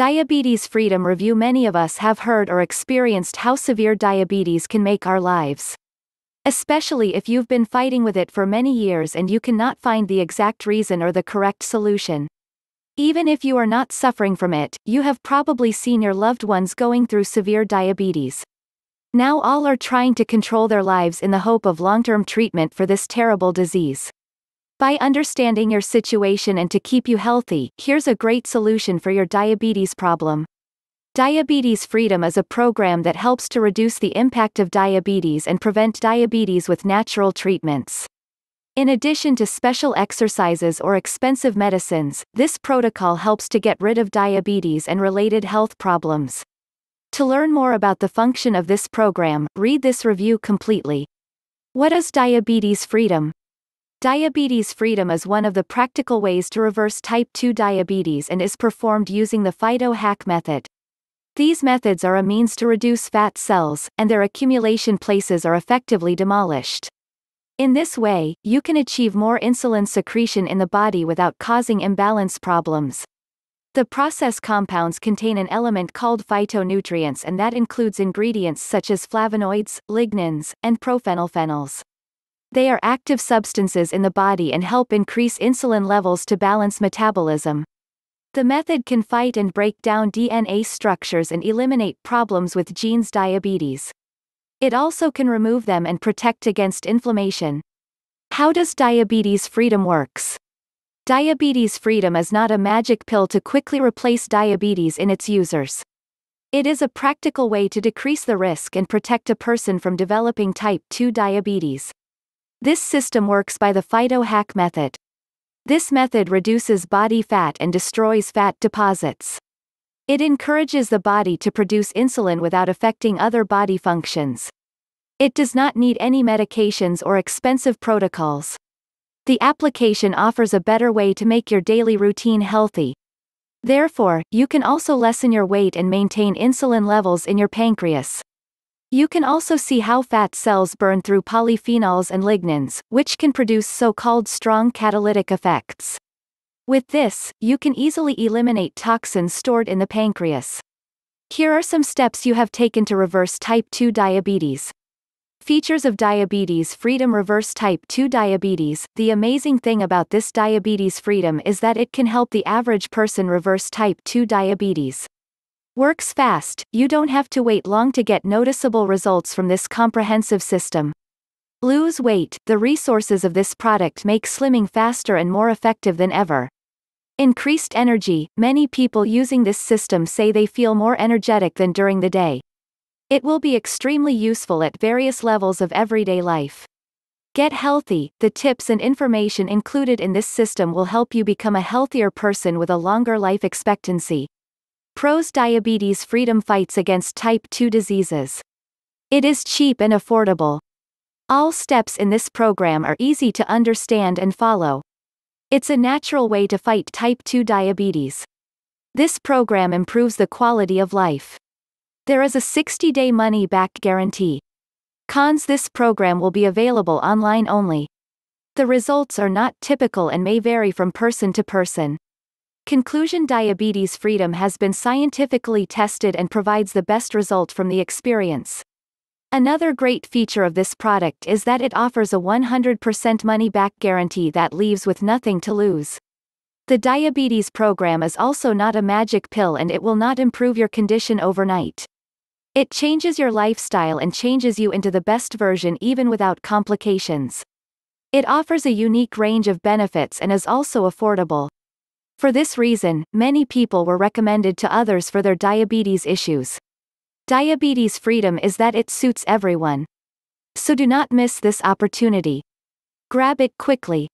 Diabetes Freedom Review Many of us have heard or experienced how severe diabetes can make our lives. Especially if you've been fighting with it for many years and you cannot find the exact reason or the correct solution. Even if you are not suffering from it, you have probably seen your loved ones going through severe diabetes. Now all are trying to control their lives in the hope of long term treatment for this terrible disease. By understanding your situation and to keep you healthy, here's a great solution for your diabetes problem. Diabetes Freedom is a program that helps to reduce the impact of diabetes and prevent diabetes with natural treatments. In addition to special exercises or expensive medicines, this protocol helps to get rid of diabetes and related health problems. To learn more about the function of this program, read this review completely. What is diabetes freedom? Diabetes Freedom is one of the practical ways to reverse type 2 diabetes and is performed using the PhytoHack method. These methods are a means to reduce fat cells, and their accumulation places are effectively demolished. In this way, you can achieve more insulin secretion in the body without causing imbalance problems. The process compounds contain an element called phytonutrients and that includes ingredients such as flavonoids, lignans, and prophenylphenols. They are active substances in the body and help increase insulin levels to balance metabolism. The method can fight and break down DNA structures and eliminate problems with genes diabetes. It also can remove them and protect against inflammation. How does diabetes freedom works? Diabetes freedom is not a magic pill to quickly replace diabetes in its users. It is a practical way to decrease the risk and protect a person from developing type 2 diabetes. This system works by the phytohack method. This method reduces body fat and destroys fat deposits. It encourages the body to produce insulin without affecting other body functions. It does not need any medications or expensive protocols. The application offers a better way to make your daily routine healthy. Therefore, you can also lessen your weight and maintain insulin levels in your pancreas. You can also see how fat cells burn through polyphenols and lignins, which can produce so-called strong catalytic effects. With this, you can easily eliminate toxins stored in the pancreas. Here are some steps you have taken to reverse type 2 diabetes. Features of diabetes freedom reverse type 2 diabetes. The amazing thing about this diabetes freedom is that it can help the average person reverse type 2 diabetes. Works fast, you don't have to wait long to get noticeable results from this comprehensive system. Lose weight, the resources of this product make slimming faster and more effective than ever. Increased energy, many people using this system say they feel more energetic than during the day. It will be extremely useful at various levels of everyday life. Get healthy. The tips and information included in this system will help you become a healthier person with a longer life expectancy. Pros Diabetes Freedom fights against type 2 diseases. It is cheap and affordable. All steps in this program are easy to understand and follow. It's a natural way to fight type 2 diabetes. This program improves the quality of life. There is a 60 day money back guarantee. Cons This program will be available online only. The results are not typical and may vary from person to person. Conclusion Diabetes freedom has been scientifically tested and provides the best result from the experience. Another great feature of this product is that it offers a 100% money back guarantee that leaves with nothing to lose. The diabetes program is also not a magic pill and it will not improve your condition overnight. It changes your lifestyle and changes you into the best version even without complications. It offers a unique range of benefits and is also affordable. For this reason, many people were recommended to others for their diabetes issues. Diabetes freedom is that it suits everyone. So do not miss this opportunity. Grab it quickly.